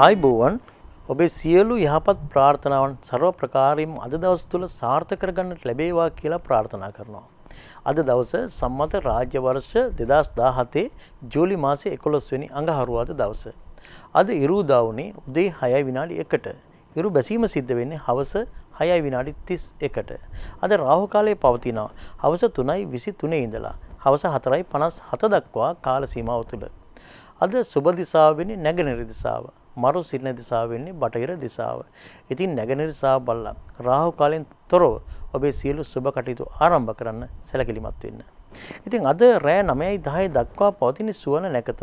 ආයිබෝවන් ඔබේ සියලු යහපත් ප්‍රාර්ථනාවන් සර්ව ප්‍රකාරයෙන් අද දවස් තුළ සාර්ථක කරගන්නට ලැබේවා කියලා ප්‍රාර්ථනා කරනවා. අද දවස සම්මත රාජ්‍ය වර්ෂ 2017 ජූලි මාසේ 11 වෙනි අඟහරුවාදා දවස. අද ඉරුදා වුණේ උදේ 6 විනාඩි 1ට. ඉරු බැසීම සිද්ධ වෙන්නේ හවස 6 විනාඩි 31ට. අද රාහු කාලයේ පවතිනවා. හවස 3:23 ඉඳලා හවස 4:57 දක්වා කාල සීමාව තුළ. අද සුබ දිසාව වෙන්නේ නැගෙනහිර දිසාව. මරු සිටින දිසාව වෙන්නේ බටහිර දිසාව. ඉතින් නැගෙනහිර දිසාව බලලා රාහු කාලෙන් තොරව ඔබේ සියලු සුබ කටයුතු ආරම්භ කරන්න සැලකිලිමත් වෙන්න. ඉතින් අද රෑ 9:10 දක්වා පවතින සුවන නැකත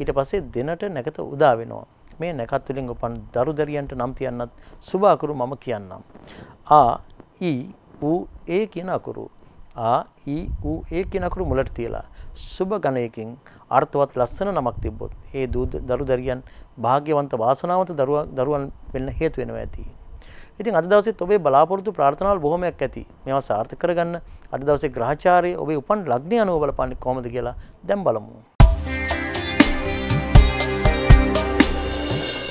ඊට පස්සේ දිනට නැකත උදා වෙනවා. මේ නැකත් වලින් උපන් දරු දැරියන්ට නම් තියන්නත් සුබ අකුරු මම කියන්නම්. ආ ඊ ඌ ඒ කියන අකුරු ආ ඊ ඌ ඒ කියන අකුරු මුලට තියලා සුබ ගණයකින් අර්ථවත් ලස්සන නමක් තිබ්බොත් ඒ දරු දැරියන් භාග්‍යවන්ත වාසනාවන්ත දරුවන් වෙන්න හේතු වෙනවා ඇති. ඉතින් අද දවසෙත් ඔබේ බලාපොරොත්තු ප්‍රාර්ථනාවල් බොහොමයක් ඇති. මේවා සාර්ථක කරගන්න අද දවසේ ග්‍රහචාරය ඔබේ උපන් ලග්නය අනුව බලපාන්නේ කොහොමද කියලා දැන් බලමු.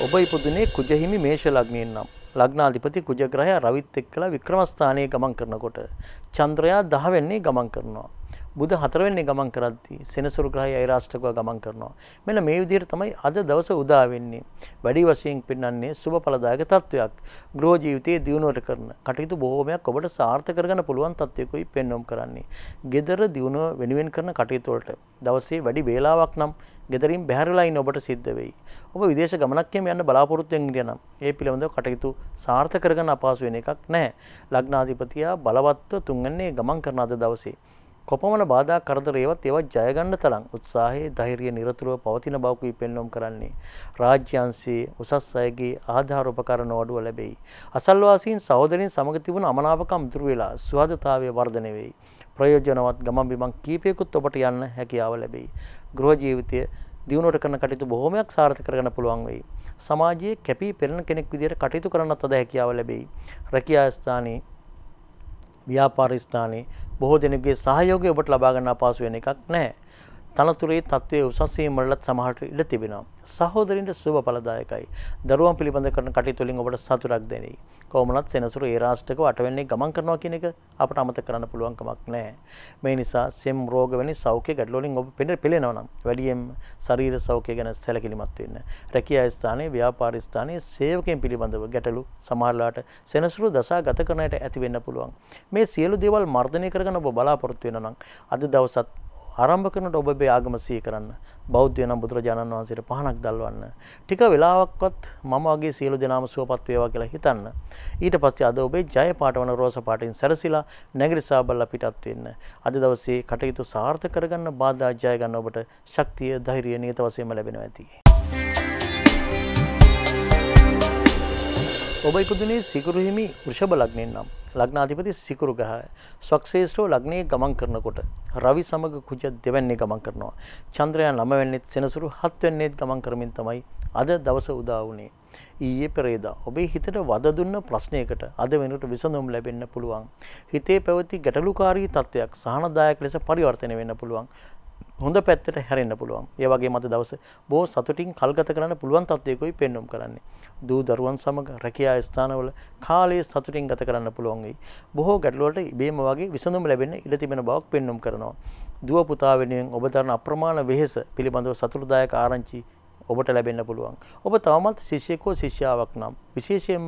ඔබ ඉපදුනේ කුජහිමි මේෂ ලග්නයෙන් නම් ලග්නාධිපති කුජග්‍රහයා රවිත් එක්කලා වික්‍රමස්ථානයේ ගමන් කරනකොට චන්ද්‍රයා 10 වෙන්නේ ගමන් කරනවා. බුදු හතරවෙන්නේ ගමන් කරද්දී සෙනසුරු ග්‍රහය අයිරාෂ්ටකව ගමන් කරනවා. මෙන්න මේ විදිහට තමයි අද දවස උදා වෙන්නේ. වැඩි වශයෙන් පෙන්වන්නේ සුබ ඵලදායක තත්වයක්. ගෘහ ජීවිතයේ දියුණුවට කරන කටයුතු බොහෝමයක් ඔබට සාර්ථක කරගන්න පුළුවන් තත්වයකයි පෙන්වම් කරන්නේ. gedara දියුණුව වෙනුවෙන් කරන කටයුතු වලට දවසේ වැඩි වේලාවක් නම් ගෙදරින් බැහැරලා ඉන්න ඔබට සිද්ධ වෙයි. ඔබ විදේශ ගමනක් යන්න බලාපොරොත්තු වෙන නම් ඒ පිළිබඳව කටයුතු සාර්ථක කරගන්න අපහසු වෙන එකක් නැහැ. ලග්නාධිපතියා බලවත්ව තුන්වන්නේ ගමන් කරන අද දවසේ කොපමණ බාධා කරදර ඒවත් ඒවත් ජය ගන්න තරම් උත්සාහයේ ධෛර්යය නිරතුරුව පවතින බවකුයි පෙන්වම් කරන්නේ රාජ්‍ය අංශයේ උසස් අයගේ ආධාර උපකරණ වඩුව ලැබෙයි. අසල්වාසීන් සහෝදරයන් සමග තිබුණු අමනාපකම් දුරු වෙලා සුහදතාවය වර්ධනය වෙයි. ප්‍රයෝජනවත් ගමන් බිමන් කීපයකුත් ඔබට යන්න හැකියාව ලැබෙයි. ගෘහ ජීවිතය දියුණුවට කරන කටයුතු බොහොමයක් සාර්ථක කරගන්න පුළුවන් වෙයි. සමාජයේ කැපී පෙනෙන කෙනෙක් විදිහට කටයුතු කරන්නත් අද හැකියාව ලැබෙයි. රැකියා ස්ථානයේ ව්‍යාපාර ස්ථානයේ බොහෝ දෙනෙකුගේ සහයෝගය ඔබට ලබා ගන්න අපහසු වෙන එකක් නැහැ. තනතුරේ තත්ත්වයේ උසස් වීම වලත් සමහරට ඉඩ තිබෙනවා. සහෝදරින්ට සුබ ඵලදායකයි. දරුවන් පිළිබඳ කරන කටයුතු වලින් ඔබට සතුටක් දැනේ. කොහොමනත් සෙනසුරු ඒ රාෂ්ට්‍රක වටවැන්නේ ගමන් කරනවා කියන එක අපට අමතක කරන්න පුළුවන් කමක් නැහැ. මේ නිසා සෙම් රෝග වැනි සෞඛ්‍ය ගැටලු වලින් ඔබ පෙළෙනවා නම් වැඩියෙන් ශරීර සෞඛ්‍ය ගැන සැලකිලිමත් වෙන්න. රැකියා ස්ථානයේ ව්‍යාපාර ස්ථානයේ සේවකයන් පිළිබඳව ගැටලු සමහරලාට සෙනසුරු දසා ගත කරන ඇති වෙන්න පුළුවන්. මේ සියලු දේවල් මර්ධනය කරගෙන ඔබ බලාපොරොත්තු වෙනවා නම් අද දවසත් ආරම්භ කරනට ඔබ ඔබේ ආගම සිහි කරන්න. බෞද්ධය නම් බුදුරජාණන් වහන්සේට පහනක් දල්වන්න. ටික වෙලාවක්වත් මම වගේ සියලු දෙනාම සුවපත් වේවා කියලා හිතන්න. ඊට පස්සේ අද ඔබේ ජය පාටවන රෝස පාටින් සැරසිලා නැගිරි සාබල්ලා පිටත් වෙන්න. අද දවසේ කටයුතු සාර්ථක කරගන්න බාධා ජය ගන්න ඔබට ශක්තිය ධෛර්යය නියත වශයෙන්ම ලැබෙනවා ඇති. ඔබ ඉපදුනේ සිකුරු හිමි වෘෂභ ලග්නයෙන් නම් ලග්නාධිපති සිකුරු ග්‍රහය. ස්වක්ෂේෂ්ඨව ලග්නයේ ගමන් කරනකොට රවි සමග කුජ දෙවැන්නේ ගමන් කරනවා. චන්ද්‍රයන් 9 වෙනිත් සෙනසුරු 7 වෙනිත් ගමන් කරමින් තමයි අද දවස උදා වුනේ. ඊයේ පෙරේදා ඔබේ හිතට වද දුන්න ප්‍රශ්නයකට අද වෙනකොට විසඳුම් ලැබෙන්න පුළුවන්. හිතේ පැවති ගැටලුකාරී තත්වයක් සහනදායක ලෙස පරිවර්තනය වෙන්න පුළුවන්. හොඳ පැත්තට හැරෙන්න්න පුළුවන් ඒ වගේ මත දවස බෝ සතුටින් කල්ගත කරන්න පුළුවන් තත්වයකුයි පෙන්නුම් කරන්නේ. දූ දරුවන් සමඟ රැකයා ස්ථානවල කාලයේ සතුටින් ගත කරන්න පුළුවන්ගේ. බොහෝ ගැටලුවට ඉබේම වගේ විසඳුම් ලැබෙන ඉඩ තිබෙන බවක් පෙන්නුම් කරනවා. දුව පුතා වෙනුවෙන් ඔබ දරන අප්‍රමාණ වෙහෙස පිළිබඳව සතුටදායක ආරංචි ඔබට ලැබෙන්න පුළුවන්. ඔබ තවමත් ශිෂ්‍යෙක් හෝ ශිෂ්‍යාවක් නම් විශේෂයෙන්ම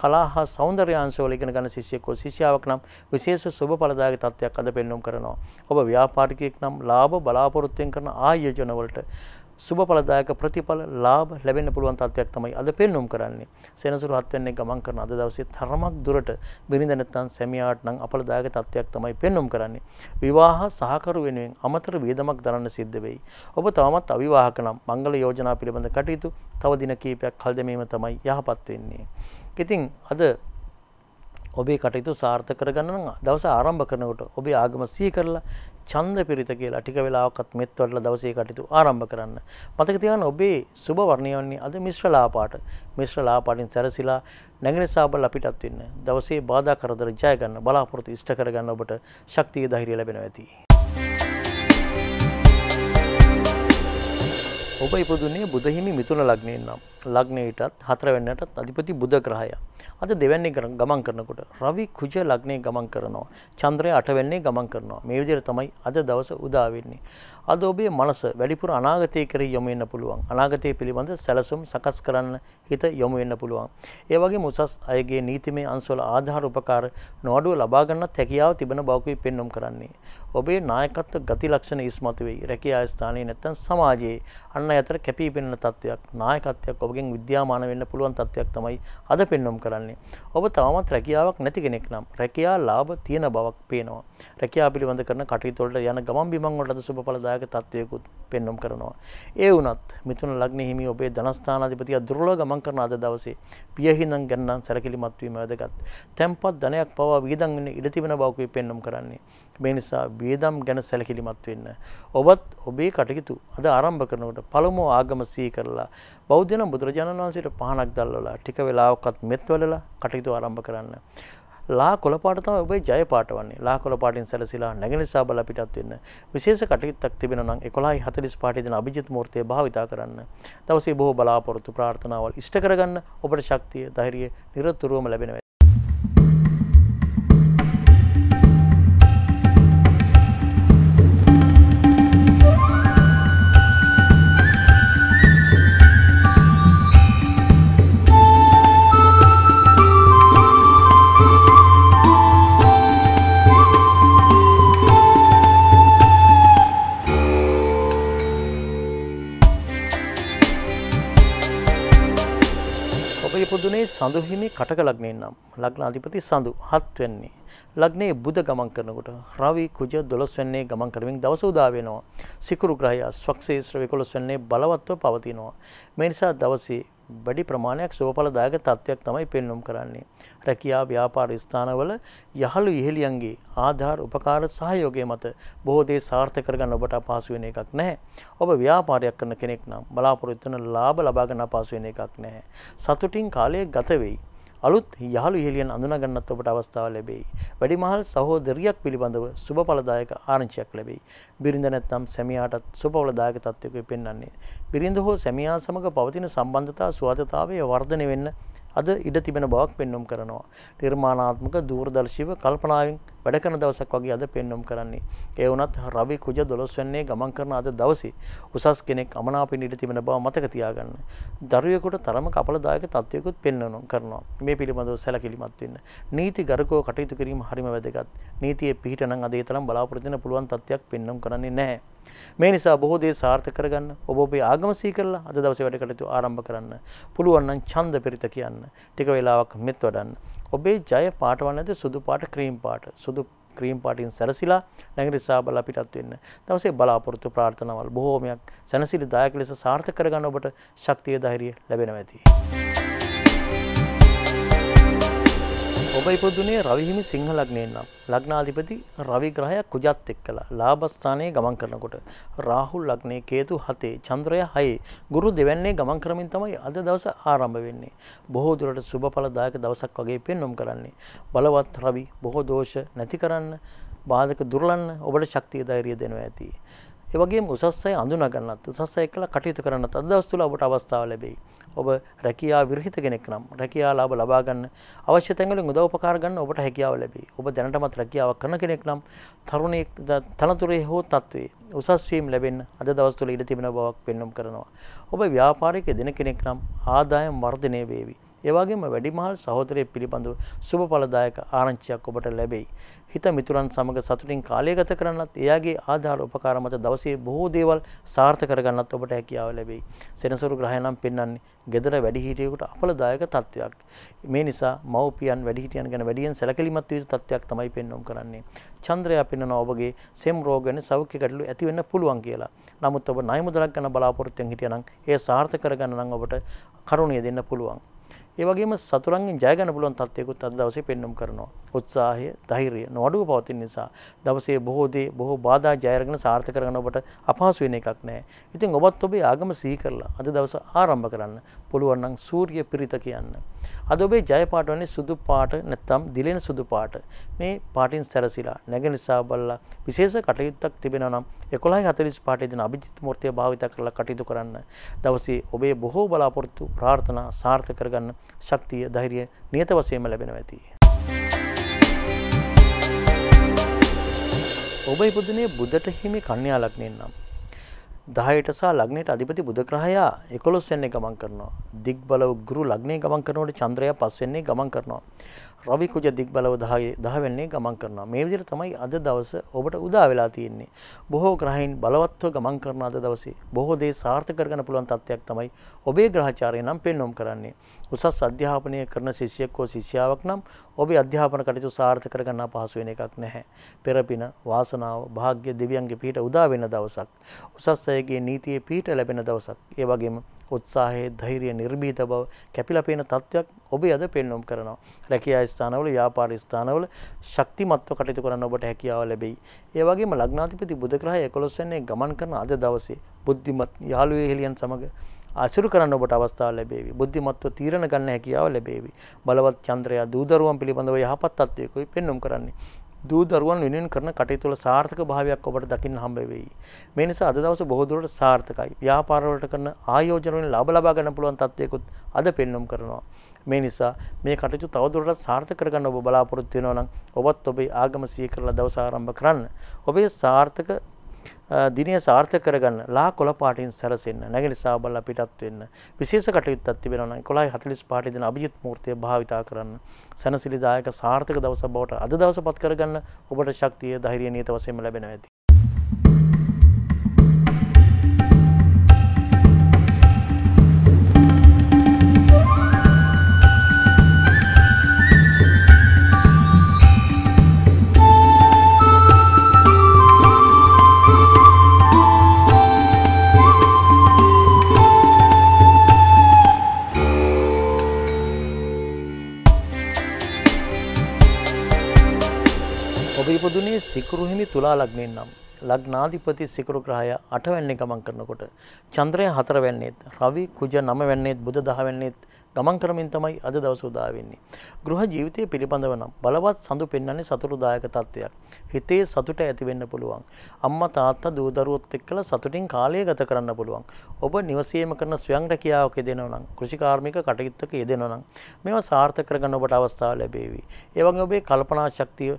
කලා හා සෞන්දර්ය අංශවල ඉගෙන ගන්න ශිෂ්‍යෙක් හෝ ශිෂ්‍යාවක් නම් විශේෂ සුබ ඵලදායක තත්ත්වයක් අද පෙන්වුම් කරනවා. ඔබ ව්‍යාපාරිකයෙක් නම් ලාභ බලාපොරොත්තුෙන් කරන ආයෝජන වලට සුබඵලදායක ප්‍රතිඵල ලාභ ලැබෙන්න පුළුවන් තත්ත්වයක් තමයි අද පෙන්වුම් කරන්නේ. සෙනසුරු 7 වෙනි ගමන් කරන අද දවසේ තරමක් දුරට බිරිඳ නැත්නම් සැමියාට නම් අපලදායක තත්ත්වයක් තමයි පෙන්වුම් කරන්නේ. විවාහ සහකරු වෙනුවෙන් අමතර වේදමක් දරන්න සිද්ධ වෙයි. ඔබ තවමත් අවිවාහක නම් මංගල යෝජනා පිළිබඳ කටයුතු තව දින කිහිපයක් කල් දැමීම තමයි යහපත් වෙන්නේ. ඉතින් අද ඔබේ කටයුතු සාර්ථක කරගන්න නම් දවස ආරම්භ කරනකොට ඔබේ ආගම සිහි කරලා චන්ද පිරිත කියලා ටික වෙලාවකත් මෙත් වටලා දවසේ කටයුතු ආරම්භ කරන්න. මතක තියාගන්න ඔබේ සුබ වර්ණය වන්නේ අද මිශ්‍ර ලාපාට. මිශ්‍ර ලාපාටින් සැරසිලා නැගෙන සාබල් අපිටත් වෙන්න. දවසේ බාධා කරදර ජය ගන්න බලාපොරොත්තු ඉෂ්ට කරගන්න ඔබට ශක්තිය ධෛර්යය ලැබෙනවා ඇති. ඔබ ඉපදුන්නේ බුදහිමි මිතුන ලග්නයෙන් නම් ලග්නයටත් හතරවෙන්නටත් අධිපති බුද ග්‍රහය. අද දෙවැන්නේ ගමන් කරනකොට රවි කුජ ලග්නය ගමන් කරනවා. චන්ද්‍රය අටවැන්නේ ගමන් කරනවා. මේ විදිහට තමයි අද දවස උදා වෙන්නේ. අද ඔබේ මනස වැඩිපුර අනාගතය කරේ යොමු වෙන්න පුළුවන්. අනාගතය පිළිබඳ සැලසුම් සකස් කරන්න හිත යොමු වෙන්න පුළුවන්. ඒ වගේම උසස් අයගේ නීතිමය අංශවල ආධාර උපකාර නොඅඩුව ලබා ගන්නත් හැකියාව තිබෙන බවකුයි පෙන්වම් කරන්නේ. ඔබේ නායකත්ව ගති ලක්ෂණ ඉස්මතු වෙයි. රැකියා ස්ථානයේ නැත්නම් සමාජයේ අන්න අතර කැපී පෙනෙන තත්ත්වයක් නායකත්වයක් ඔබගෙන් විද්‍යාමාන වෙන්න පුළුවන් තත්ත්වයක් තමයි අද පෙන්වම් කරන්නේ. ඔබ තවමත් රැකියාවක් නැති කෙනෙක් නම් රැකියා ලාභ තියෙන බවක් පේනවා. රැකියා පිළිබඳ කරන කටයුතු වලට යන ගමන් බිමන් වලට සුබඵලදායක තත්ත්වයකුත් පෙන්වම් කරනවා. ඒ වුණත් මිථුන ලග්න හිමි ඔබේ ධනස්ථානාධිපතියා දුර්වල ගමන් කරන අද දවසේ පියහිඳන් ගණන් සැලකිලිමත් වීම වැදගත්. tempat ධනයක් පවා වියදම් වෙන්න ඉඩ තිබෙන බවකුයි පෙන්වම් කරන්නේ. මේ නිසා වියදම් ගැන සැලකිලිමත් වෙන්න. ඔබත් ඔබේ කටයුතු අද ආරම්භ කරනකොට පළමුව ආගම සිහි කරලා බෞද්ධ නම් බුදුරජාණන් වහන්සේට පහනක් දැල්වලා ටික වෙලාවකත් මෙත් වලලා කටයුතු ආරම්භ කරන්න. ලා කොළපාට තමයි ඔබේ ජය පාට වන්නේ. ලා කොළපාටින් සැලසිලා නැගෙනහිර සාබල පිටත් වෙන්න. විශේෂ කටයුත්තක් තිබෙනවා නම් 11:45 දින අභිජිත් මූර්තිය භාවිතා කරන්න. දවසේ බොහෝ බලාපොරොත්තු ප්‍රාර්ථනාවල් ඉෂ්ට කරගන්න ඔබට ශක්තිය, ධෛර්යය නිරතුරුවම ලැබෙනවා. සඳු හිමි කටක ලග්නයෙන් නම් ලග්න අධිපති සඳු 7 වෙන්නේ. ලග්නයේ බුධ ගමන් කරනකොට රවි කුජ 12 වෙන්නේ ගමන් කරමින් දවස උදා වෙනවා. සිකුරු ග්‍රහය ස්වක්ෂේත්‍ර 11 වෙන්නේ බලවත්ව පවතිනවා. මේ නිසා දවසේ වැඩි ප්‍රමාණයක් සෝඵලදායක තත්ත්වයක් තමයි පෙන්නුම් කරන්නේ. රැකියා ව්‍යාපාර ස්ථානවල යහළු ඉහළියන්ගේ ආධාර උපකාර සහයෝගය මත බොහෝ දේ සාර්ථක කරගන්න ඔබට අපහසු වෙන එකක් නැහැ. ඔබ ව්‍යාපාරයක් කරන කෙනෙක් නම් බලාපොරොත්තු වෙන ලාභ ලබා ගන්න අපහසු වෙන එකක් නැහැ. සතුටින් කාලය ගත වෙයි. අලුත් යහළු ඉහළියන් අඳුනගන්නත් ඔබට අවස්ථාව ලැබෙයි. වැඩිමහල් සහෝදරියක් පිළිබඳව සුබඵලදායක ආරංචියක් ලැබෙයි. බිරිඳ නැත්නම් සැමියාටත් සුබඵලදායක තත්ත්වයක පෙන්වන්නේ. බිරිඳ හෝ සැමියා සමග පවතින සම්බන්ධතා සුවදතාවය වර්ධනය වෙන්න අද ඉඩ තිබෙන බවක් පෙන්වම් කරනවා. නිර්මාණාත්මක දූරදර්ශීව කල්පනාවෙන් වැඩ කරන දවසක් වගේ අද පෙන්වම් කරන්නේ. ඒ වුණත් රවි කුජ 12 වෙන්නේ ගමන් කරන අද දවසේ උසස් කෙනෙක් අමනාපින් ඉඳ තිබෙන බව මතක තියාගන්න. දරුවෙකුට තරම කපලදායක තත්වයකුත් පෙන්වනු කරනවා. මේ පිළිබඳව සැලකිලිමත් වෙන්න. නීති ගරුකව කටයුතු කිරීම හරිම වැදගත්. නීතියේ පිහිටනම් අද ඒ තරම් බලාපොරොත්තු වෙන පුළුවන් තත්ත්වයක් පෙන්වම් කරන්නේ නැහැ. මේ නිසා බොහෝ දේ සාර්ථක කරගන්න ඔබ ඔබේ ආගම සිහි කරලා අද දවසේ වැඩ කටයුතු ආරම්භ කරන්න. පුළුවන් නම් ඡන්ද පෙරිත කියන්න. ටික වෙලාවක් මෙත් වඩන්න. ඔබේ ජය පාටවන්න ඇති සුදු පාට ක්‍රීම් පාට සුදු ක්‍රීම් පාටින් සැරසිලා නැගිරි සාබල අපිටත් වෙන්න. දවසේ බලාපොරොත්තු ප්‍රාර්ථනාවල් බොහෝමයක් සැනසිලි දායක ලෙස සාර්ථක කරගන්න ඔබට ශක්තිය ධෛර්යය ලැබෙනවා ඇති. ඔබ ඉපදුනේ රවිහිමි සිංහ ලග්නයෙන් නම් ලග්නාධිපති රවි ග්‍රහය කුජත් එක්කලා ලාභස්ථානයේ ගමන් කරනකොට රාහුල් ලග්නයේ හේතු හතේ චන්ද්‍රය හයේ ගුරු දෙවැන්නේ ගමන් කරමින් තමයි අද දවස ආරම්භ වෙන්නේ බොහෝ දුරට සුබඵලදායක දවසක් වගේ පෙන්වුම් කරන්නේ බලවත් රවි බොහෝ දෝෂ නැති කරන්න බාධක දුර්ලන්න ඔබට ශක්තිය ධෛර්යය දෙනවා ඇති ඒ වගේම උසස් අය අඳුනා ගන්නත් උසස් අය එක්කලා කටයුතු කරන්නත් අද දවස් තුල ඔබට අවස්ථාව ලැබෙයි ඔබ රැකියා විරහිත කෙනෙක් නම් රැකියා ලාභ ලබා ගන්න අවශ්‍ය තැන් වලින් උදව්පකාර ගන්න ඔබට හැකියාව ලැබේ. ඔබ දැනටමත් රැකියාවක් කරන කෙනෙක් නම් තරුණයෙක් තනතුරේ හෝ තත්ත්වයේ උසස් වීම ලැබෙන්න අද දවස් තුළ ඉඩ තිබෙන බවක් පෙන්වම් කරනවා. ඔබ ව්‍යාපාරයක දෙන කෙනෙක් නම් ආදායම් වර්ධනය වේවි. ඒවාගේම වැඩිමහල් සහෝදරය පිළිබඳව සුභ පලදායක ආරංචියක් ඔබට ලැබෙයි. හිත මිතුරන් සමඟ සතුටින් කාලය ගත කරන්නත් එයාගේ ආධාර උපකාර මත දවසේ බොහෝ දේවල් සාර්ථ කරගන්නත් ඔබට හැකියාව ලැබෙයි. සෙනසුරු ග්‍රහය නම් පෙන්වන්නේ ගෙදර වැඩිහිටියෙකුට අපලදායක තත්වයක්. මේ නිසා මව්පියන් වැඩිහිටියන් ගැන වැඩියෙන් සැලකිලිමත් වූ තත්වයක් තමයි පෙන්වම් කරන්නේ. චන්ද්‍රයා පෙන්වනවා ඔබගේ සෙම් රෝග වෙන සෞඛ්‍ය ගැටලු ඇති වෙන්න පුළුවන් කියලා. නමුත් ඔබ ණය මුදලක් ගැන බලාපොරොත්තුෙන් හිටියනම් ඒ සාර්ථක කරගන්න නම් ඔබට කරුණිය දෙන්න පුළුවන්. ඒ වගේම සතුරන්ගෙන් ජය ගන්න පුළුවන් තත්ත්වයකුත් අද දවසේ පෙන්වම් කරනවා. උත්සාහය, ධෛර්යය නොඅඩුව පවතින නිසා දවසේ බොහෝ දේ බොහෝ බාධා ජය අරගෙන සාර්ථක කරගන්න ඔබට අපහසු වෙන එකක් නැහැ. ඉතින් ඔබත් ඔබේ ආගම සිහි කරලා අද දවස ආරම්භ කරන්න පුළුවන් නම් සූර්ය පිරිත කියන්න. අද ඔබේ ජය පාට වන්නේ සුදු පාට නැත්නම් දිලෙන සුදු පාට. මේ පාටින් සැරසිලා නැගෙන නිසා බලලා විශේෂ කටයුත්තක් තිබෙනවා නම් 11:45 දින අභිජිත් මූර්තිය භාවිත කරලා කටයුතු කරන්න. දවසේ ඔබේ බොහෝ බලාපොරොත්තු ප්‍රාර්ථනා සාර්ථක කරගන්න ශක්තිය ධෛර්ය නියත වශයෙන්ම ලැබෙනවා ඇති. ඔබ ඉපදුනේ බුදට හිමි කන්‍යා ලග්නයෙන් නම්. 10ට සහ ලග්නයට අධිපති බුධ ග්‍රහයා 11 වෙනි ගමන් කරනවා. දිග්බල ගුරු ලග්නයේ ගමන් කරනකොට චන්ද්‍රයා 5 වෙනි ගමන් කරනවා. රවිකුජ දික්බලව 10 10 වෙන්නේ ගමන් කරනවා. මේ විදිහට තමයි අද දවස ඔබට උදා වෙලා තියෙන්නේ. බොහෝ ග්‍රහයන් බලවත්ව ගමන් කරන අද දවසේ බොහෝ දේ සාර්ථක කරගන්න පුළුවන් තත්ත්වයක් තමයි ඔබේ ග්‍රහචාරය නම් පෙන්වම් කරන්නේ. උසස් අධ්‍යාපනය කරන ශිෂ්‍යයෙක් හෝ ශිෂ්‍යාවක් නම් ඔබේ අධ්‍යාපන කටයුතු සාර්ථක කරගන්න පහසු වෙන එකක් නැහැ. පෙරපින වාසනාව වාග්ය දෙවියන්ගේ පිහිට උදා වෙන දවසක්. උසස් අයගේ නීතියේ පිහිට ලැබෙන දවසක්. ඒ වගේම උත්සාහයේ ධෛර්යය නිර්භීත බව කැපිලා පේන තත්වයක් ඔබේ අද පෙන්වුම් කරනවා. රැකියා ස්ථානවල ව්‍යාපාර ස්ථානවල ශක්තිමත්ව කටයුතු කරන්න ඔබට හැකියාව ලැබෙයි. ඒ වගේම ලග්නාධිපති බුධ ග්‍රහය 11 වෙනි ගමන් කරන අද දවසේ බුද්ධිමත් යාළුවේ හෙලියන් සමග අසුරු කරන්න ඔබට අවස්ථාව ලැබේවි. බුද්ධිමත්ව තීරණ ගන්න හැකියාව ලැබේවි. බලවත් චන්ද්‍රයා දූදරුවන් පිළිබඳව යහපත් තත්වයකුයි පෙන්වුම් කරන්නේ. දූ දරුවන් වෙනුවෙන් කරන කටයුතු වල සාර්ථක භාවයක් ඔබට දකින්න හම්බ වෙයි. මේ නිසා අද දවසේ බොහෝ දුරට සාර්ථකයි. ව්‍යාපාර වලට කරන ආයෝජන වලින් ලාභ ලබා ගන්න පුළුවන් තත්ත්වයකුත් අද පෙන්වම් කරනවා. මේ නිසා මේ කටයුතු තවදුරටත් සාර්ථක කරගන්න ඔබ බලාපොරොත්තු වෙනවා නම් ඔබත් ඔබේ ආගම සිහි කරලා දවස ආරම්භ කරන්න. ඔබේ සාර්ථක දිනය සාර්ථක කරගන්න ලා කොළ පාටින් සැරසෙන්න නැගනි සාබල්ල පිටත් වෙන්න විශේෂ කටයුත්තක් තිබෙනවා කොළයි හතලිස් පාටි දෙන අභිජිත් මූර්තිය භාවිතා කරන්න සැනසිලිදායක සාර්ථක දවස බවට අද දවස පත් කරගන්න ඔබට ශක්තිය ධෛර්යය නියත වශයෙන්ම ලැබෙනවා ඇති ඉපදුනේ සිකුරු හිමි තුලා ලග්නයෙන් නම් ලග්නාධිපති සිකුරු ග්‍රහය 8 වෙන්නේ ගමන් කරනකොට චන්ද්‍රය 4 වෙන්නේත් රවි කුජ 9 වෙන්නේත් බුධ 10 වෙන්නේත් ගමන් කරමින් තමයි අද දවස උදා වෙන්නේ. ගෘහ ජීවිතය පිළිබඳව නම් බලවත් සඳු පෙන්වන්නේ සතුටුදායක තත්වයක්. හිතේ සතුට ඇති වෙන්න පුළුවන්. අම්මා තාත්තා දූ දරුවොත් එක්කලා සතුටින් කාලය ගත කරන්න පුළුවන්. ඔබ නිවසේම කරන ස්වයං රැකියාවක යෙදෙනවා නම්, කෘෂිකාර්මික කටයුත්තක යෙදෙනවා නම් මේවා සාර්ථක කරගන්න ඔබට අවස්ථාව ලැබේවි. ඒ වගේම ඔබේ කල්පනා ශක්තිය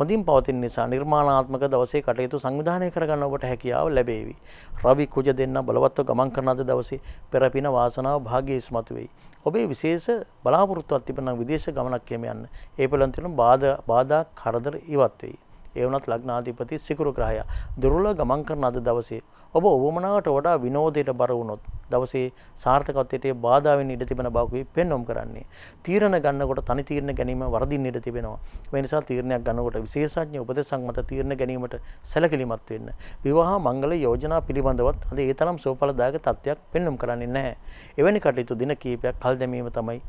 හොඳින් පවතින නිසා නිර්මාණාත්මක දවසේ කටයුතු සංවිධානය කරගන්න ඔබට හැකියාව ලැබේවි. රවි කුජ දෙන්න බලවත්ව ගමන් කරන අද දවසේ පෙරපින වාසනාව භාග්‍යස්මතු වෙයි. ඔබේ විශේෂ බලාපොරොත්තුවක් තිබෙන විදේශ ගමනක් කියම යන්න. ඒ පිළිබඳව බාධා බාධා කරදර ඉවත් වෙයි. ඒ වුණත් ලග්නාධිපති සිකුරු ග්‍රහයා දුර්වල ගමන් කරන අද දවසේ ඔබ උවමනාවට වඩා විනෝදයට බර වුණොත් දවසේ සාර්ථකත්වයට බාධා වෙන්න ඉඩ තිබෙන බවකුයි පෙන්වම් කරන්නේ. තීරණ ගන්නකොට තනි තීරණ ගැනීම වරදින්න ඉඩ තිබෙනවා. මේ නිසා තීරණයක් ගන්නකොට විශේෂඥ උපදෙස් සම්මත තීරණ ගැනීමට සැලකිලිමත් වෙන්න. විවාහ මංගල යෝජනා පිළිබඳවත් අද ඒ තරම් සෝඵලදායක තත්ත්වයක් පෙන්වම් කරන්නේ නැහැ. එවැනි කටයුතු දින කීපයක් කල් දැමීම තමයි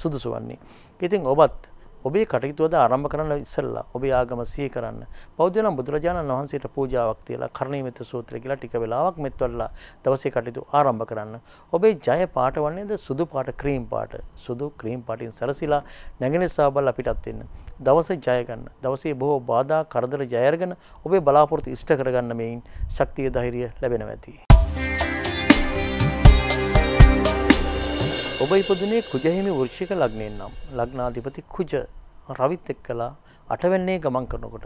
සුදුසු වන්නේ. ඉතින් ඔබත් ඔබේ කටයුතුවද ආරම්භ කරන්න ඉස්සෙල්ලා ඔබේ ආගම සිහි කරන්න. බෞද්ධ නම් බුදුරජාණන් වහන්සේට පූජාවක් තියලා කර්ණීයමෙත් සූත්‍රය කියලා ටික වෙලාවක් මෙත්වලලා දවසේ කටයුතු ආරම්භ කරන්න. ඔබේ ජය පාට වන්නේද සුදු පාට ක්‍රීම් පාට. සුදු ක්‍රීම් පාටින් සරසිලා නැගෙනහිර සාබල් අපිටත් වෙන්න. දවසේ ජය ගන්න. දවසේ බොහෝ බාධා කරදර ජය අරගෙන ඔබේ බලාපොරොත්තු ඉෂ්ට කරගන්න මේන් ශක්තිය ධෛර්යය ලැබෙනවා ඇති. ඔබ ඉපදුනේ කුජහිමි වෘෂික ලග්නයෙන් නම් ලග්නාධිපති කුජ රවිත් එක්කලා අටවැන්නේ ගමන් කරනකොට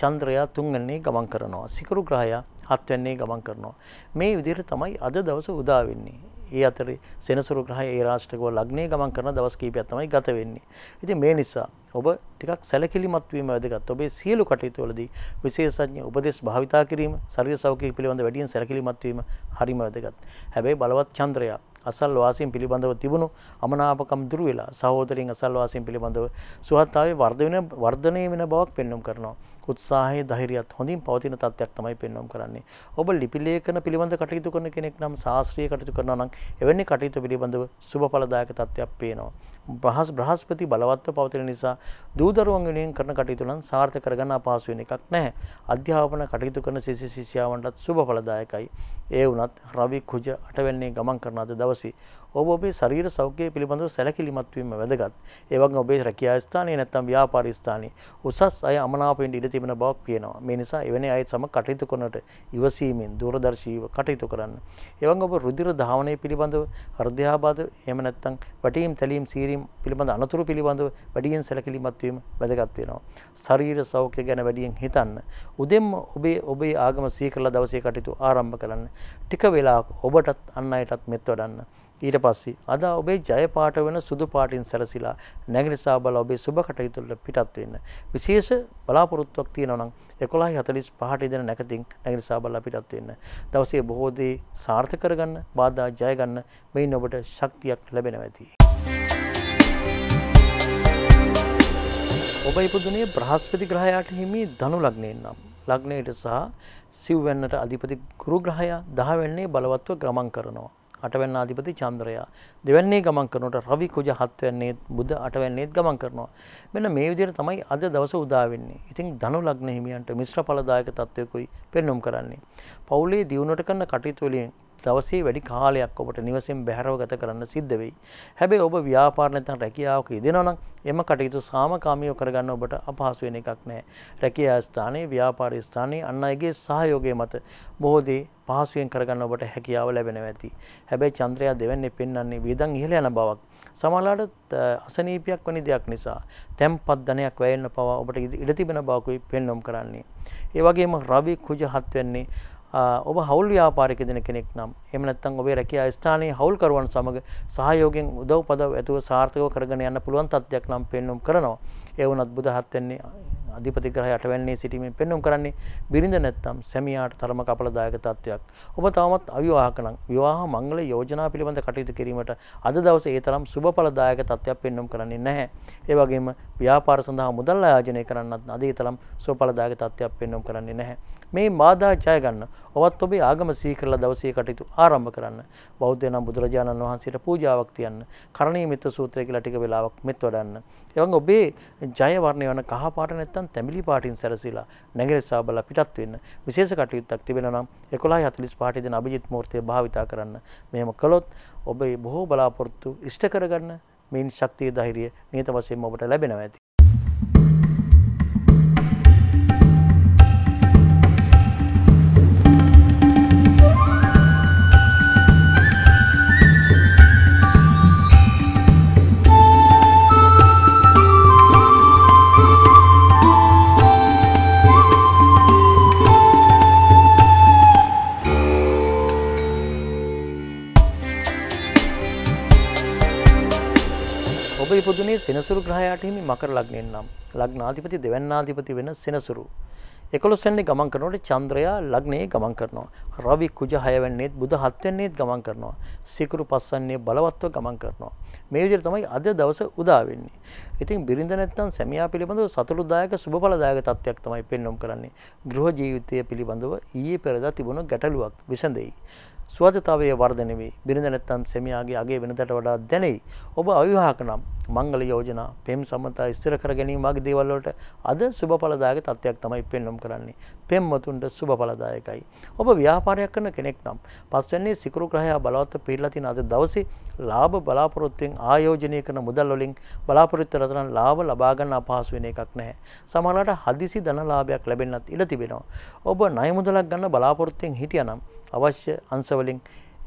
චන්ද්‍රයා තුන්වැන්නේ ගමන් කරනවා සිකුරු ග්‍රහයා හත්වැන්නේ ගමන් කරනවා මේ විදිහට තමයි අද දවස උදා වෙන්නේ ඒ අතරේ සෙනසුරු ග්‍රහය ඒ රාශියකව ලග්නේ ගමන් කරන දවස් කීපයක් තමයි ගත වෙන්නේ ඉතින් මේ නිසා ඔබ ටිකක් සැලකිලිමත් වීම වැදගත් ඔබේ සියලු කටයුතු වලදී විශේෂඥ උපදෙස් භාවිතා කිරීම ශරීර සෞඛ්‍ය පිළිබඳ වැඩියෙන් සැලකිලිමත් වීම හරිම වැදගත් හැබැයි බලවත් චන්ද්‍රයා අසල්වාසීන් පිළිබඳව තිබුණු අමනාපකම් දුරු වෙලා සහෝදරින් අසල්වාසීන් පිළිබඳව සුහදතාවයේ වර්ධනය වර්ධනය වෙන බවක් පෙන්වුම් කරනවා. උත්සාහයේ ධෛර්යයත් හොඳින් පවතින තත්ත්වයක් තමයි පෙන්වම් කරන්නේ. ඔබ ලිපි ලේඛන පිළිබඳ කටයුතු කරන කෙනෙක් නම් ශාස්ත්‍රීය කටයුතු කරනවා නම් එවැනි කටයුතු පිළිබඳව සුබඵලදායක තත්ත්වයක් පේනවා. බ්‍රහස් බ්‍රහස්පති බලවත්ව පවතින නිසා දූදරුවන් වෙනුවෙන් කරන කටයුතු නම් සාර්ථක කරගන්න අපහසු වෙන එකක් නැහැ. අධ්‍යාපන කටයුතු කරන සිසි ශිෂ්‍යාවන්ටත් සුබඵලදායකයි. ඒ වුණත් රවි කුජ අටවැන්නේ ගමන් කරන අද දවසේ ඔබ ඔබේ ශරීර සෞඛ්‍යය පිළිබඳව සැලකිලිමත් වීම වැදගත්. ඒ වගේම ඔබේ රැකියා ස්ථානයේ නැත්නම් ව්‍යාපාර ස්ථානයේ උසස් අය අමනාපයෙන් ඉඩ තිබෙන බවක් කියනවා. මේ නිසා එවැනි අය සම කටයුතු කරනට ඉවසීමෙන් දුරදර්ශීව කටයුතු කරන්න. ඒ වගේම ඔබ රුධිර ධාවනය පිළිබඳව හෘදයාබාධ එහෙම නැත්නම් වැටීම් තැලීම් සීරීම් පිළිබඳ අනතුරු පිළිබඳව වැඩියෙන් සැලකිලිමත් වීම වැදගත් වෙනවා. ශරීර සෞඛ්‍ය ගැන වැඩියෙන් හිතන්න. උදෙන්ම ඔබේ ඔබේ ආගම සිහි කරලා දවසේ කටයුතු ආරම්භ කරන්න. ටික වෙලාවක් ඔබටත් අන් අයටත් මෙත් වඩන්න. ඊට පස්සේ අද ඔබේ ජය පාට වෙන සුදු පාටින් සැරසිලා නැගින සාබල ඔබේ සුබ කටයුතු වල පිටත් වෙන්න විශේෂ බලාපොරොත්තුවක් තියෙනවා නම් 11:45ට ඉඳන් නැකතින් නැගින සාබල පිටත් වෙන්න දවසේ බොහෝ දේ සාර්ථක කරගන්න බාධා ජය ගන්න මෙයින් ඔබට ශක්තියක් ලැබෙනවා ඇති ඔබ ඉපදුනේ බ්‍රහස්පති ග්‍රහයාට හිමි ධනු ලග්නයෙන් නම් ලග්නයට සහ සිව්වැන්නට අධිපති ගුරු ග්‍රහයා 10 වෙන්නේ බලවත්ව ගමන් කරනවා අටවැන්න අධිපති චන්ද්‍රයා. දෙවැන්නේ ගමන් කරනට රවි කුජ හත්වැන්නේ බුද අටවැන්නේත් ගමන් කරනවා. මෙන්න මේ විදිර තමයි අද දවස උදාවෙන්නේ. ඉතින් දනු ලග්න හිමියන්ට මිශ්‍ර පලදායක තත්ත්වයකුයි පෙන්නුම් කරන්නේ. පවුලේ දියුණට කරන්න කටයුතුවලින් දවසේ වැඩි කාලයක් ඔබට නිවසෙන් බැහැරව ගත කරන්න සිද්ධ වෙයි. හැබැයි ඔබ ව්‍යාපාර නැත්නම් රැකියාවක යෙදෙනවා නම් එම කටයුතු සාමකාමීව කරගන්න ඔබට අපහසු වෙන එකක් නැහැ. රැකියා ස්ථානයේ ව්‍යාපාර ස්ථානයේ අන් අයගේ සහයෝගය මත බොහෝ දේ පහසුවෙන් කරගන්න ඔබට හැකියාව ලැබෙනවා ඇති. හැබැයි චන්ද්‍රයා දෙවන්නේ පෙන්වන්නේ වේදන් ඉහළ යන බවක්. සමහරවිට අසනීපයක් වැනි දෙයක් නිසා තැම්පත් ධනයක් වැයෙන්න පවා ඔබට ඉඩ තිබෙන බවකුයි පෙන්වම් කරන්නේ. ඒ වගේම රවි කුජ හත් වෙන්නේ ඔබ හවුල් ව්‍යාපාරික දෙන කෙනෙක් නම් එම නැත්තම් ඔබේ රැකියා ස්ථානයේ හවුල්කරුවන් සමග සහයෝගයෙන් උදව්පදව ඇතුව සාර්ථකව කරගෙන යන්න පුළුවන් තත්ත්වයක් නම් පෙන්වුම් කරනවා. ඒ වුණත් බුදහත් වෙන්නේ අධිපතිග්‍රහ යටවැන්නේ සිටීමෙන් පෙන්නුම් කරන්නේ බිරිඳ නැත්නම් සැමියාට තරම කපලදායක තත්වයක්. ඔබ තවමත් අවිවාහක නම් විවාහ මංගල යෝජනා පිළිබඳ කටයුතු කිරීමට අද දවසේ ඒ තරම් සුබඵලදායක තත්වයක් පෙන්නුම් කරන්නේ නැහැ. ඒ වගේම ව්‍යාපාර සඳහා මුදල් ආයෝජනය කරන්නත් අද ඒ තරම් සුබඵලදායක තත්වයක් පෙන්නුම් කරන්නේ නැහැ. මේ බාධා ජය ගන්න ඔබත් ඔබේ ආගම සිහි කරලා දවසේ කටයුතු ආරම්භ කරන්න. බෞද්ධ නම් බුදුරජාණන් වහන්සේට පූජාවක් තියන්න. කරණීය මිත්‍ර සූත්‍රය කියලා ටික වෙලාවක් මෙත් වඩන්න. එවන් ඔබේ ජයවර්ණය වන කහපාට නැත්තම් තැමිලි පාටින් සැරසිලා නැගරෙසා බලා පිටත් වෙන්න විශේෂ කටයුත්තක් තිබෙනවා නම් 11:45 දින අභිජිත් මූර්තිය භාවිතා කරන්න. මෙහෙම කළොත් ඔබේ බොහෝ බලාපොරොත්තු ඉෂ්ට කරගන්න මින් ශක්තිය ධෛර්යය නියත වශයෙන්ම ඔබට ලැබෙනවා ඇති. ඉපදුනේ සෙනසුරු ග්‍රහයාට හිමි මකර ලග්නයෙන් නම් ලග්නාධිපති දෙවැන්නාධිපති වෙන සෙනසුරු. එකොළොස්සන්නේ ගමන් කරනට චන්ද්‍රයා ලග්නයේ ගමන් කරනවා. රවි කුජ හයවන්නේත් බුද හත්වන්නේත් ගමන් කරනවා. සිකුරු පස්සන්නේ බලවත්ව ගමන් කරනවා. මේ විදිහට තමයි අද දවස උදා වෙන්නේ. ඉතින් බිරිඳ නැත්තම් සැමියා පිළිබඳව සතුටුදායක සුබඵලදායක තත්ත්වයක් තමයි පෙන්වම් කරන්නේ. ගෘහ ජීවිතය පිළිබඳව ඊයේ පෙරදා තිබුණු ගැටලුවක් විසඳෙයි. සුවදතාවය වර්ධනය වේ. බිරිඳ නැත්නම් සැමියාගේ අගේ වෙනදට වඩා දැනෙයි. ඔබ අවිවාහක නම් මංගල යෝජනා, පෙම් සම්මතා ස්ථිර කර ගැනීම වගේ දේවල් වලට අද සුබඵලදායක තත්ත්වයක් තමයි පෙන්වම් කරන්නේ. පෙම්වතුන්ට සුබඵලදායකයි. ඔබ ව්‍යාපාරයක් කරන කෙනෙක් නම් පස්වෙනි සිකුරු ග්‍රහයා බලවත් පිළිලා තියෙන අද දවසේ ලාභ බලාපොරොත්තුෙන් ආයෝජනය කරන මුදල් වලින් බලාපොරොත්තු රටන ලාභ ලබා ගන්න අපහසු වෙන එකක් නැහැ. සමහරවිට හදිසි ධනලාභයක් ලැබෙන්නත් ඉඩ තිබෙනවා. ඔබ ණය මුදලක් ගන්න බලාපොරොත්තුෙන් හිටියනම් අවශ්‍ය අංශවලින්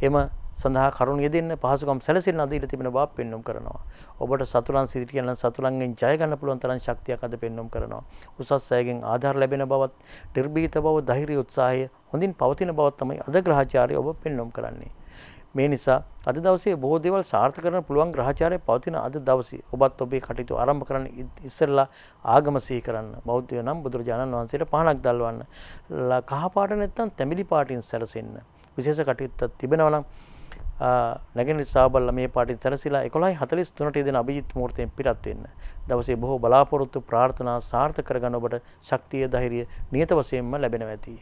එම සඳහා කරුණු යෙදෙන්න පහසුකම් සැලසෙන්න අදීලා තිබෙන බව පෙන්වුම් කරනවා. ඔබට සතුරන් සිට කියන සතුරන්ගෙන් ජය ගන්න පුළුවන් තරම් ශක්තියක් අද පෙන්වුම් කරනවා. උසස් අයගෙන් ආධාර ලැබෙන බවත්, නිර්භීත බව, ධෛර්ය උත්සාහය හොඳින් පවතින බවත් තමයි අද ග්‍රහචාරය ඔබ පෙන්වුම් කරන්නේ. මේ නිසා අද දවසේ බොහෝ දේවල් සාර්ථක කරන්න පුළුවන් ග්‍රහචාරය පවතින අද දවසේ ඔබත් ඔබේ කටයුතු ආරම්භ කරන්න ඉස්සෙල්ලා ආගම සිහි කරන්න. බෞද්ධයෝ නම් බුදුරජාණන් වහන්සේට පහනක් දැල්වන්න. කහපාට නැත්තම් තැඹිලි පාටින් සැරසෙන්න. විශේෂ කටයුත්තක් තිබෙනවා නම් නැගෙනහිර සාබල්ල මේ පාටින් සැරසිලා 11:43ට දෙන අභිජිත් මූර්තයෙන් පිටත් වෙන්න. දවසේ බොහෝ බලාපොරොත්තු ප්‍රාර්ථනා සාර්ථක කරගන්න ඔබට ශක්තිය ධෛර්යය නියත වශයෙන්ම ලැබෙනවා ඇති.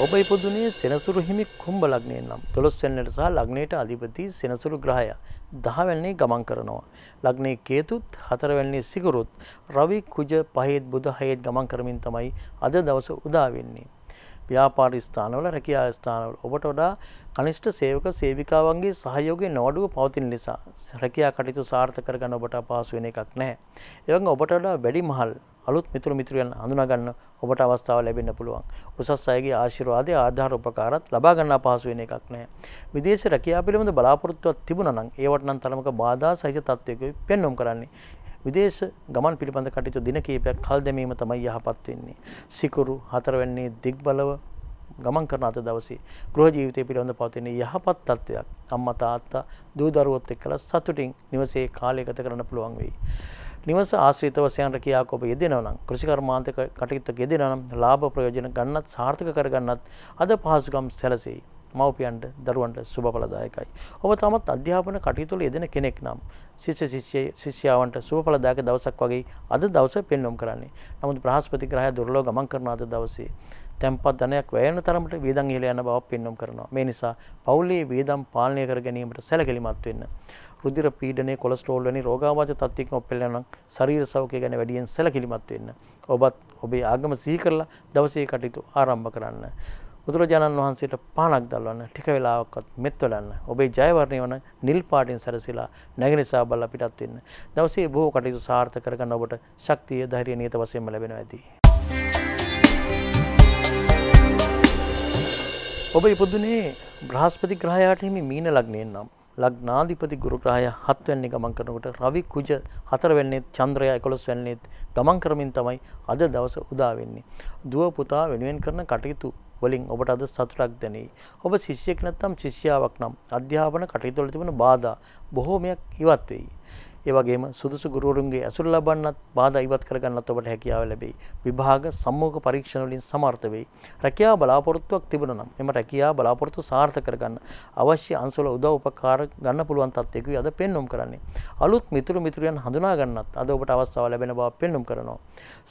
ඔබ ඉපදුනේ සෙනසුරු හිමි කුම්භ ලග්නයෙන් නම් 12 වෙනියට සහ ලග්නයට අධිපති සෙනසුරු ග්‍රහයා 10 වෙනි ගමන් කරනවා. ලග්නයේ කේතුත් 4 වෙනි සිකුරුත් රවි කුජ පහේත් බුධ හයේත් ගමන් කරමින් තමයි අද දවස උදා වෙන්නේ. ව්‍යාපාර ස්ථානවල රැකියා ස්ථානවල ඔබට වඩා කනිෂ්ඨ සේවක සේවිකාවන්ගේ සහයෝගයෙන් නොඅඩුව පවතින නිසා රැකියා කටයුතු සාර්ථක කරගන්න ඔබට අපහසු වෙන එකක් නැහැ. ඒ වගේම ඔබට වඩා වැඩි මහල් අලුත් මිතුරු මිත්‍රයන් හඳුනා ගන්න ඔබට අවස්ථාව ලැබෙන්න පුළුවන්. උසස් අයගේ ආශිර්වාදය ආධාර උපකාරත් ලබා ගන්න අපහසු වෙන එකක් නැහැ. විදේශ රැකියා පිළිබඳ බලාපොරොත්තුවක් තිබුණා නම් ඒවට නම් තරමක බාධා සහිත තත්ත්වයක පෙන්වුම් කරන්නේ. විදේශ ගමන් පිළිබඳ කටයුතු දින කීපයක් කල් දැමීම තමයි යහපත් වෙන්නේ. සිකුරු හතරවැන්නේ දිග්බලව ගමන් කරන අද දවසේ ගෘහ ජීවිතය පිළිබඳ පවතින යහපත් තත්ත්වයක් අම්මා තාත්තා දූ දරුවොත් එක්කලා සතුටින් නිවසේ කාලය ගත කරන්න පුළුවන් වෙයි. නිවස ආශ්‍රිතව සයන්ට කියාක ඔබ යෙදෙනවා නම් කෘෂිකර්මාන්තක කටයුත්තක යෙදෙනවා නම් ලාභ ප්‍රයෝජන ගන්නත් සාර්ථක කරගන්නත් අද පහසුකම් සැලසෙයි. මව්පියන්ට දරුවන්ට සුබඵලදායකයි. ඔබ තමත් අධ්‍යාපන කටයුතුවල යෙදෙන කෙනෙක් නම් ශිෂ්‍ය ශිෂ්‍යයේ ශිෂ්‍යාවන්ට සුබඵලදායක දවසක් වගේ අද දවසේ පෙන්වම් කරන්නේ. නමුත් බ්‍රහස්පති ග්‍රහය දුර්ලභ ගමන් කරන අද දවසේ තැන්පත් ධනයක් වැයන තරමට වේදන් ඉහළ යන බවක් පෙන්වම් කරනවා. මේ නිසා පවුලේ වේදම් පාලනය කර ගැනීමට සැලකිලිමත් වෙන්න. රුධිර පීඩනය කොලස්ටරෝල් වැනි රෝගාබාධ තත්ත්වයකින් ඔප්පෙළන නම් ශරීර සෞඛ්‍ය ගැන වැඩියෙන් සැලකිලිමත් වෙන්න. ඔබත් ඔබේ ආගම සිහි කරලා දවසේ කටයුතු ආරම්භ කරන්න. බුදුරජාණන් වහන්සේට පානක් දල්වන්න ටික වෙලාවක්වත් මෙත් වෙලන්න ඔබේ ජයවර්ණය වන නිල් පාටින් සැරසිලා නැගෙනසා බල්ලා පිටත් වෙන්න. දවසේ බොහෝ කටයුතු සාර්ථක කරගන්න ඔබට ශක්තිය ධෛර්යය නියත වශයෙන්ම ලැබෙනවා ඇති. ඔබ ඉපදුනේ බ්‍රහස්පති ග්‍රහයාට හිමි මීන ලග්නයෙන් නම් ලග්නාධිපති ගුරු ග්‍රහය 7 වෙනි ගමන් කරනකොට රවි කුජ 4 වෙන්නේ චන්ද්‍රයා 11 වෙන්නේ ගමන් කරමින් තමයි අද දවස උදා වෙන්නේ. දුව පුතා වෙනුවෙන් කරන කටයුතු වලින් ඔබට අද සතුටක් දැනේ. ඔබ ශිෂ්‍යයෙක් නැත්නම් ශිෂ්‍යාවක් නම් අධ්‍යාපන කටයුතු වල තිබෙන බාධා බොහෝමයක් ඉවත් වෙයි. ඒ වගේම සුදුසු ගුරුවරුන්ගේ ඇසුර ලබන්නත් බාධා ඉවත් කරගන්නත් ඔබට හැකියාව ලැබෙයි. විභාග සම්මුඛ පරීක්ෂණ වලින් සමර්ථ වෙයි. රැකියාව බලාපොරොත්තුවක් තිබුණා නම් එම රැකියාව බලාපොරොත්තු සාර්ථක කරගන්න අවශ්‍ය අංශවල උදව් උපකාර ගන්න පුළුවන් තත්ත්වයකයි අද පෙන්වුම් කරන්නේ. අලුත් මිතුරු මිතුරියන් හඳුනා ගන්නත් අද ඔබට අවස්ථාව ලැබෙන බව පෙන්වුම් කරනවා.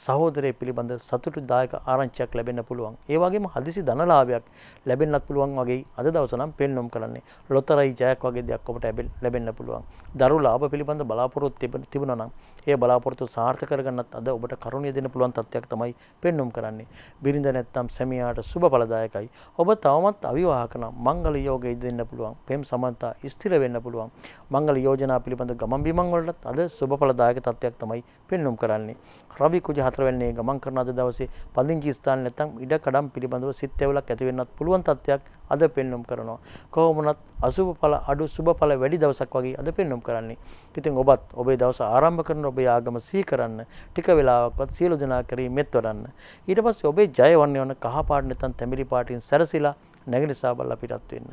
සහෝදරය පිළිබඳ සතුටුදායක ආරංචියක් ලැබෙන්න පුළුවන්. ඒ වගේම හදිසි ධනලාභයක් ලැබෙන්නත් පුළුවන් වගේ අද දවස නම් පෙන්වුම් කරන්නේ. ලොතරැයි ජයක් වගේ දෙයක් ඔබට ලැබෙන්න පුළුවන්. දරු ලාභ පිළිබඳ බල බලාපොරොත් තිබුණනම් ඒ බලාපොරොත්තු සාර්ථක කරගන්නත් අද ඔබට කරුණිය දෙන්න පුළුවන් තත්ත්වයක් තමයි පෙන්눔 කරන්නේ. බිරිඳ නැත්නම් සැමියාට සුබ ඵලදායකයි. ඔබ තවමත් අවිවාහක නම් මංගල යෝගය දෙන්න පුළුවන්. පෙම් සමන්තා ස්ථිර වෙන්න පුළුවන්. මංගල යෝජනා පිළිබඳ ගමන් බිමන් වලටත් අද සුබ ඵලදායක තත්ත්වයක් තමයි පෙන්눔 කරන්නේ. රවි කුජ හතරවැන්නේ ගමන් කරන අද දවසේ පදිංචි ස්ථාන නැත්නම් ඉඩ කඩම් පිළිබඳව සිත් ඇවුලක් ඇති වෙන්නත් පුළුවන් තත්ත්වයක් අද පෙන්නුම් කරනවා. කොහොමනත් අසුභ ඵල අඩු සුභ ඵල වැඩි දවසක් වගේ අද පෙන්නුම් කරන්නේ. ඉතින් ඔබත් ඔබේ දවස ආරම්භ කරන ඔබේ ආගම සිහි කරන්න ටික වෙලාවක්වත් සියලු දෙනා කරී මෙත් වඩන්න. ඊට පස්සේ ඔබේ ජය වන්නේ වන කහ පාට නැත්නම් තැඹිලි පාටින් සැරසිලා නැගිලි සාබල්ලා පිටත් වෙන්න.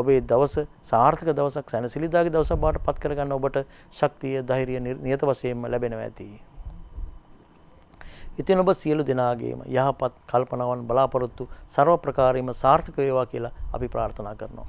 ඔබේ දවස සාර්ථක දවසක් සැනසිලිදාගේ දවසක් බවට පත් කරගන්න ඔබට ශක්තිය ධෛර්යය නියත වශයෙන්ම ලැබෙනවා ඇති. ඉතින් ඔබ සියලු දෙනාගේම යහපත් කල්පනාවන් බලාපොරොත්තු ਸਰව ප්‍රකාරයෙන්ම සාර්ථක වේවා කියලා අපි ප්‍රාර්ථනා කරනවා.